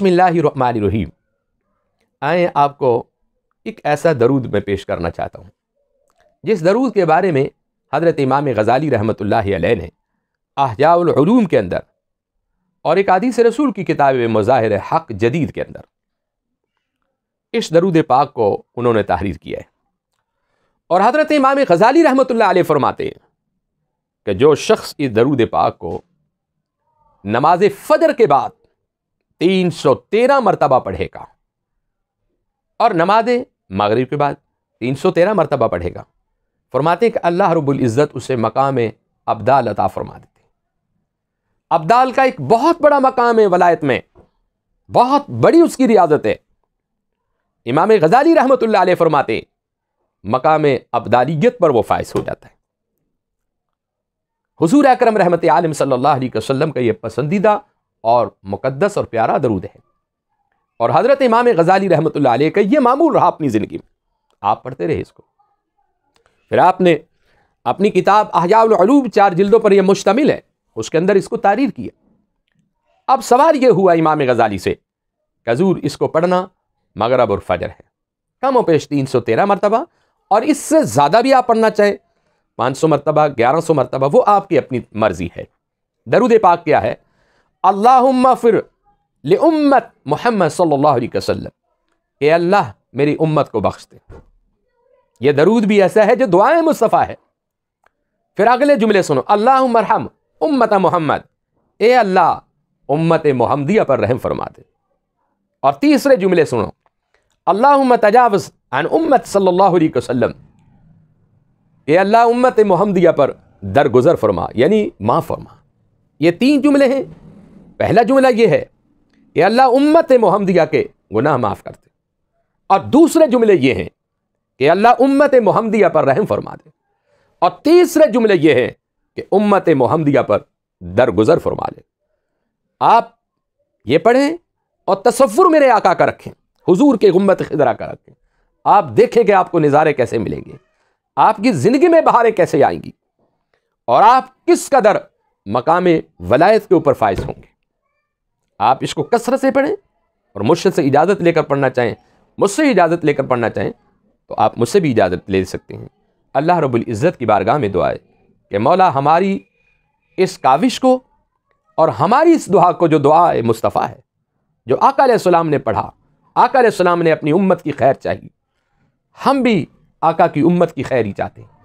बसमीम आए आपको एक ऐसा दरूद मैं पेश करना चाहता हूँ जिस दरूद के बारे में हज़रत इमाम गज़ाली रहमत ने आहजाउलूम के अंदर और एक आदि से रसूल की किताब मज़ाहिर हक जदीद के अंदर इस दरूद पाक को उन्होंने तहरीर किया है और हज़रत इमाम गज़ाली रहमत आल फरमाते हैं कि जो शख्स इस दरूद पाक को नमाज फ़जर के बाद तीन सौ तेरह मरतबा पढ़ेगा और नमाजें मगरिब के बाद तीन सौ तेरह मरतबा पढ़ेगा फरमाते कि अल्लाह इज़्ज़त उसे मकाम अब्दाल अता फरमा देते अब्दाल का एक बहुत बड़ा मकाम है वलायत में बहुत बड़ी उसकी रियाजत है इमाम गजाली रहमत फरमाते मकाम अब्दालियत पर वो फायस हो जाता है हुजूर अकरम रहमत आलम सल्लल्लाहु अलैहि वसल्लम का यह पसंदीदा और मुकदस और प्यारा दरूद है और हज़रत इमाम गज़ाली रहमत का ये मामूल रहा अपनी ज़िंदगी में आप पढ़ते रहे इसको फिर आपने अपनी किताब अहयाब चार जिल्दों पर यह मुश्तमिल है उसके अंदर इसको तारीर किया अब सवाल यह हुआ इमाम गज़ाली से कजूर इसको पढ़ना मगरब और फजर है कम व पेश तीन सौ तेरह मरतबा और इससे ज़्यादा भी आप पढ़ना चाहें पाँच सौ मरतबा ग्यारह सौ मरतबा वो आपकी अपनी मर्ज़ी है दरुद पाक क्या है अल्लाहुम्मा फिर ले उम्मत मोहम्मद सल्लल्लाहु ए के अल्लाह मेरी उम्मत को बख्श दे ये दरूद भी ऐसा है जो दुआएं मुस्तफ़ा है फिर अगले जुमले सुनो अल्लाह मरहम उम्मत मोहम्मद ए अल्लाह उम्मत मोहम्मदिया पर रहम फरमा दे और तीसरे जुमले सुनो अल्लाह तजावस अन उम्मत सल्लाम ए अल्लाह उम्मत मोहम्मदिया पर दरगुजर फरमा यानी माँ फरमा ये तीन जुमले हैं पहला जुमला ये है कि अल्लाह उम्मत मोहम्मदिया के गुनाह माफ़ करते और दूसरे जुमले ये हैं कि अल्लाह उम्मत मोहम्मदिया पर रहम फरमा दे और तीसरे जुमले ये हैं कि उम्मत मोहम्मदिया पर दरगुजर फरमा दे आप ये पढ़ें और तस्वुर मेरे आका का रखें हुजूर के गुम्बत खिदरा का रखें आप देखें कि आपको नज़ारे कैसे मिलेंगे आपकी ज़िंदगी में बहारें कैसे आएंगी और आप किस कदर मकाम वलायत के ऊपर फायज होंगे आप इसको कसरत से पढ़ें और मुझसे से इजाज़त लेकर पढ़ना चाहें मुझसे इजाज़त लेकर पढ़ना चाहें तो आप मुझसे भी इजाज़त ले सकते हैं अल्लाह रब्बुल इज़्ज़त की बारगाह में दुआ है कि मौला हमारी इस काविश को और हमारी इस दुआ को जो दुआ है मुस्तफ़ा है जो आका सलाम ने पढ़ा आका सलाम ने अपनी उम्मत की खैर चाहिए हम भी आका की उम्मत की खैर ही चाहते हैं